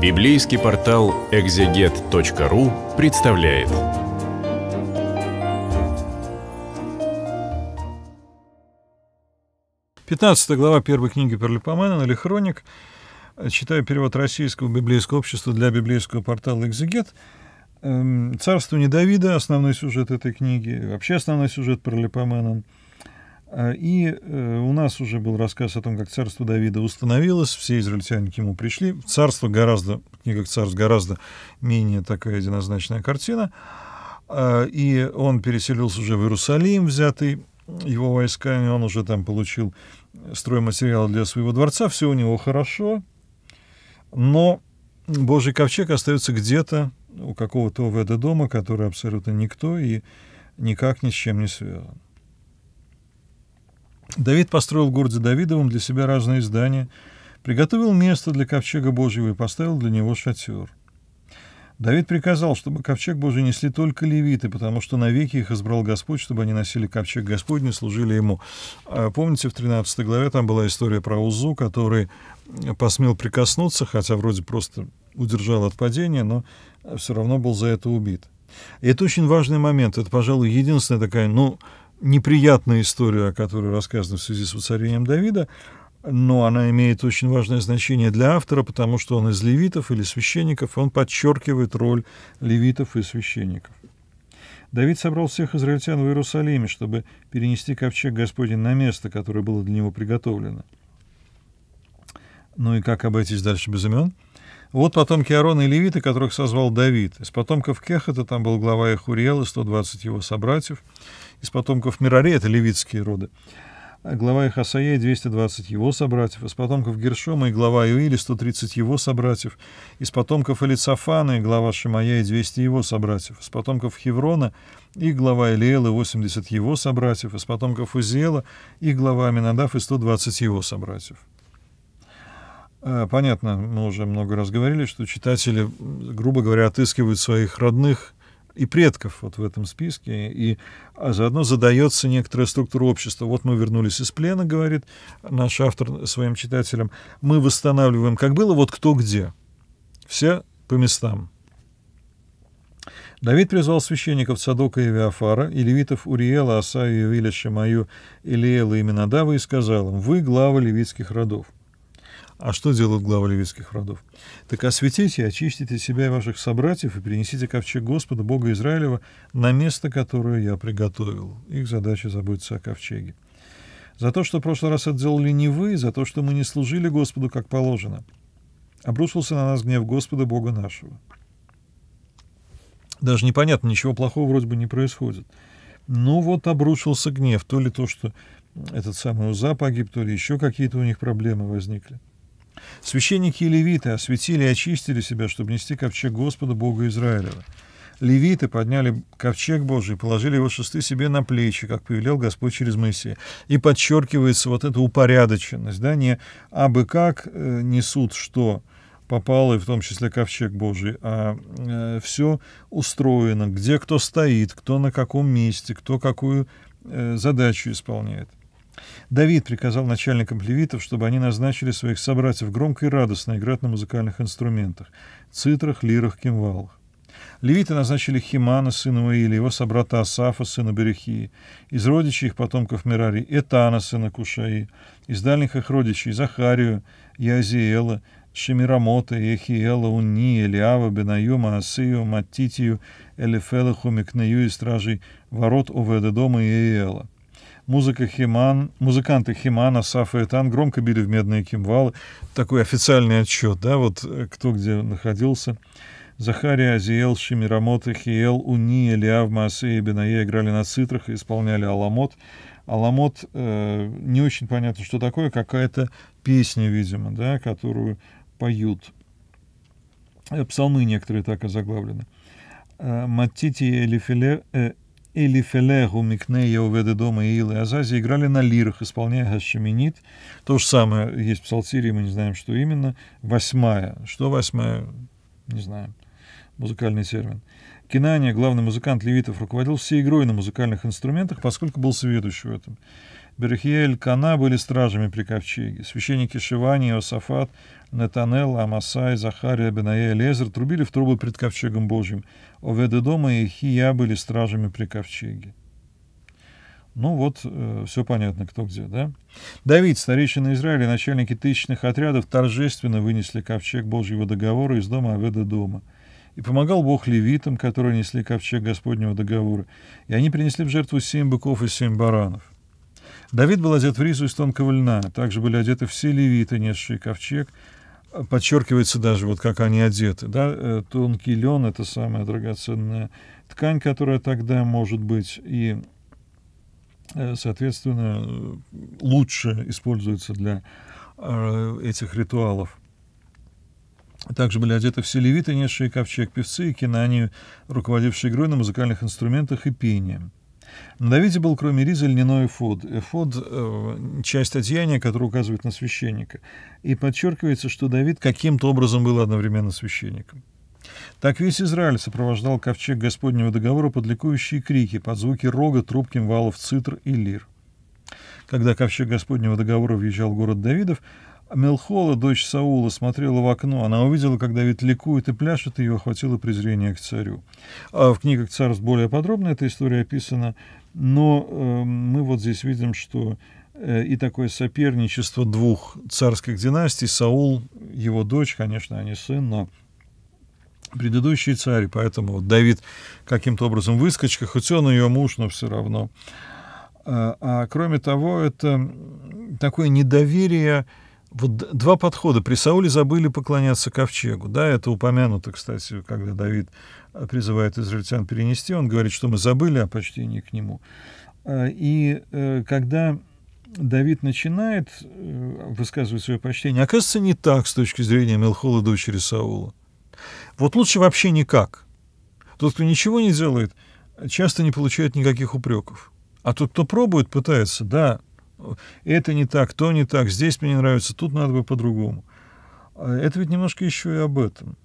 Библейский портал экзегет.ру представляет. Пятнадцатая глава первой книги Перлипомена или Хроник. Читаю перевод Российского библейского общества для библейского портала «Экзегет». Эм, Царство не Давида, основной сюжет этой книги, вообще основной сюжет Перлипоменон – а, и э, у нас уже был рассказ о том, как царство Давида установилось, все израильтяне к нему пришли. Царство гораздо, книга царств гораздо менее такая единозначная картина. А, и он переселился уже в Иерусалим, взятый его войсками, он уже там получил стройматериал для своего дворца, все у него хорошо, но Божий ковчег остается где-то у какого-то ОВД дома, который абсолютно никто и никак ни с чем не связан. Давид построил в городе Давидовом для себя разные здания, приготовил место для ковчега Божьего и поставил для него шатер. Давид приказал, чтобы ковчег Божий несли только левиты, потому что навеки их избрал Господь, чтобы они носили ковчег Господний, служили ему. А помните, в 13 главе там была история про Узу, который посмел прикоснуться, хотя вроде просто удержал от падения, но все равно был за это убит. И это очень важный момент. Это, пожалуй, единственная такая, ну, неприятная история, которую рассказана в связи с воцарением Давида, но она имеет очень важное значение для автора, потому что он из левитов или священников, и он подчеркивает роль левитов и священников. Давид собрал всех израильтян в Иерусалиме, чтобы перенести ковчег Господень на место, которое было для него приготовлено. Ну и как обойтись дальше без имен? Вот потомки Аарона и Левита, которых созвал Давид. Из потомков Кехата там был глава Ихуриел и 120 его собратьев. Из потомков Мираре, это левитские роды, глава Ихасаия 220 его собратьев. Из потомков Гершома и глава Иуили 130 его собратьев. Из потомков Элицафана и глава Шимая и 200 его собратьев. Из потомков Хеврона и глава Илиэла и 80 его собратьев. Из потомков Узела и глава Аминадав и 120 его собратьев. Э, понятно, мы уже много раз говорили, что читатели, грубо говоря, отыскивают своих родных и предков вот в этом списке, и а заодно задается некоторая структура общества. Вот мы вернулись из плена, говорит наш автор своим читателям, мы восстанавливаем, как было, вот кто где. Все по местам. Давид призвал священников Садока и Виафара, и левитов Уриела, Асаю, Евиля, Шамаю, Илиела и Минадава и сказал им, «Вы глава левитских родов». А что делают главы левитских родов? Так осветите, очистите себя и ваших собратьев и принесите ковчег Господа, Бога Израилева, на место, которое я приготовил. Их задача заботиться о ковчеге. За то, что в прошлый раз это делали не вы, за то, что мы не служили Господу, как положено. Обрушился на нас гнев Господа, Бога нашего. Даже непонятно, ничего плохого вроде бы не происходит. Ну вот обрушился гнев, то ли то, что этот самый Уза погиб, то ли еще какие-то у них проблемы возникли. Священники и левиты осветили и очистили себя, чтобы нести ковчег Господа Бога Израилева. Левиты подняли ковчег Божий, положили его шесты себе на плечи, как повелел Господь через Моисея. И подчеркивается вот эта упорядоченность, да, не абы как э, несут что попало, и в том числе ковчег Божий, а э, все устроено, где кто стоит, кто на каком месте, кто какую э, задачу исполняет. Давид приказал начальникам левитов, чтобы они назначили своих собратьев громко и радостно играть на музыкальных инструментах — цитрах, лирах, кимвалах. Левиты назначили Химана, сына Уили, его собрата Асафа, сына Берехии, из родичей их потомков Мирари, Этана, сына Кушаи, из дальних их родичей Захарию, Язиэла, Шемирамота, Ехиэла, Уни, Элиава, Бенаюма, Асию, Маттитию, Элифелаху, Микнею и стражей ворот Оведа дома и Иэла. Музыка Химан, музыканты Химана, Сафа и Тан громко били в медные кимвалы. Такой официальный отчет, да, вот э, кто где находился. Захария, Азиел, Шимирамот, Хиел, Уния, Лиав, Маасе и Бенае играли на цитрах и исполняли аламот. Аламот э, не очень понятно, что такое, какая-то песня, видимо, да, которую поют. Э, псалмы некоторые так э, и заглавлены. Матити Элифеле, э, или Фелеху, я Уведедома дома иилы Азази играли на лирах, исполняя Хашеминит. То же самое есть в Псалтире, мы не знаем, что именно. Восьмая. Что восьмая? Не знаю Музыкальный термин. Кинания, главный музыкант левитов, руководил всей игрой на музыкальных инструментах, поскольку был сведущ в этом. Берехия и Элькана были стражами при ковчеге. Священники Шивани, Иосафат, Нетанел, Амасай, Захария, Беная и Лезер трубили в трубы пред ковчегом Божьим. дома и Хия были стражами при ковчеге. Ну вот, э, все понятно, кто где, да? Давид, старейшина Израиля, начальники тысячных отрядов торжественно вынесли ковчег Божьего договора из дома Аведа дома. И помогал Бог левитам, которые несли ковчег Господнего договора. И они принесли в жертву семь быков и семь баранов. Давид был одет в ризу из тонкого льна. Также были одеты все левиты, несшие ковчег. Подчеркивается даже, вот как они одеты. Да? Э, тонкий лен — это самая драгоценная ткань, которая тогда может быть. И, э, соответственно, лучше используется для э, этих ритуалов. Также были одеты все левиты, несшие ковчег, певцы и кинанию, руководившие игрой на музыкальных инструментах и пением. На Давиде был, кроме ризы льняной эфод. Эфод э, часть одеяния, которая указывает на священника. И подчеркивается, что Давид каким-то образом был одновременно священником. Так весь Израиль сопровождал ковчег Господнего договора под ликующие крики, под звуки рога, трубки, кимвалов, цитр и лир. Когда ковчег Господнего договора въезжал в город Давидов, Мелхола, дочь Саула, смотрела в окно. Она увидела, как Давид ликует и пляшет, и ее охватило презрение к царю. А в книгах «Царств» более подробно эта история описана, но э, мы вот здесь видим, что э, и такое соперничество двух царских династий, Саул, его дочь, конечно, а не сын, но предыдущий царь, поэтому вот Давид каким-то образом выскочка, хоть он ее муж, но все равно. А, а кроме того, это такое недоверие вот два подхода. При Сауле забыли поклоняться ковчегу. Да, это упомянуто, кстати, когда Давид э, призывает израильтян перенести, он говорит, что мы забыли о почтении к нему. Э, и э, когда Давид начинает высказывать свое почтение, оказывается, не так с точки зрения Мелхола дочери Саула. Вот лучше вообще никак. Тот, кто ничего не делает, часто не получает никаких упреков. А тот, кто пробует, пытается, да, это не так, то не так, здесь мне не нравится, тут надо бы по-другому. А это ведь немножко еще и об этом.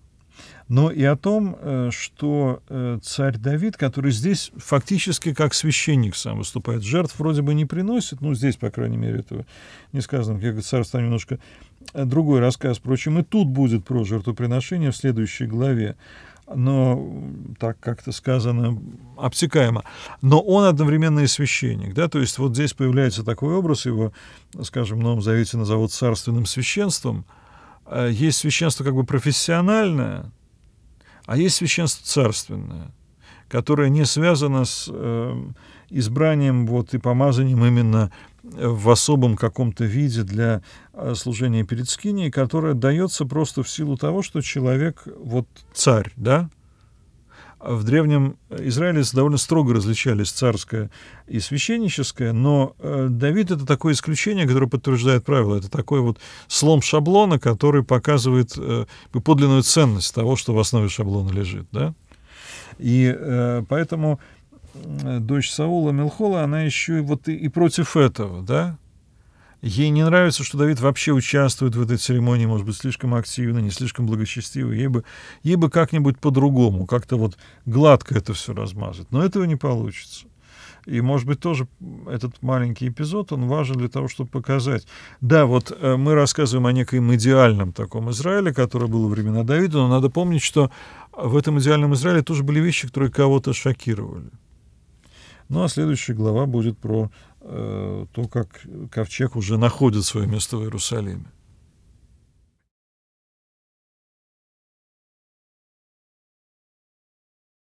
Но и о том, э, что э, царь Давид, который здесь фактически как священник сам выступает, жертв вроде бы не приносит, ну, здесь, по крайней мере, этого не сказано, как царство немножко э, другой рассказ, впрочем, и тут будет про жертвоприношение в следующей главе но так как-то сказано, обтекаемо. Но он одновременно и священник, да, то есть вот здесь появляется такой образ, его, скажем, в ну, Новом Завете назовут царственным священством. А есть священство как бы профессиональное, а есть священство царственное, которое не связано с э, избранием вот и помазанием именно в особом каком-то виде для э, служения перед скинией, которое дается просто в силу того, что человек, вот царь, да, в древнем Израиле довольно строго различались царское и священническое, но э, Давид это такое исключение, которое подтверждает правило. Это такой вот слом шаблона, который показывает э, ну, подлинную ценность того, что в основе шаблона лежит. Да? И поэтому Э, дочь Саула Милхола, она еще и вот и, и против этого, да? Ей не нравится, что Давид вообще участвует в этой церемонии, может быть, слишком активно, не слишком благочестиво. Ей бы, ей бы как-нибудь по-другому, как-то вот гладко это все размазать. Но этого не получится. И, может быть, тоже этот маленький эпизод, он важен для того, чтобы показать. Да, вот э, мы рассказываем о некоем идеальном таком Израиле, которое было в времена Давида, но надо помнить, что в этом идеальном Израиле тоже были вещи, которые кого-то шокировали. Ну а следующая глава будет про э, то, как ковчег уже находит свое место в Иерусалиме.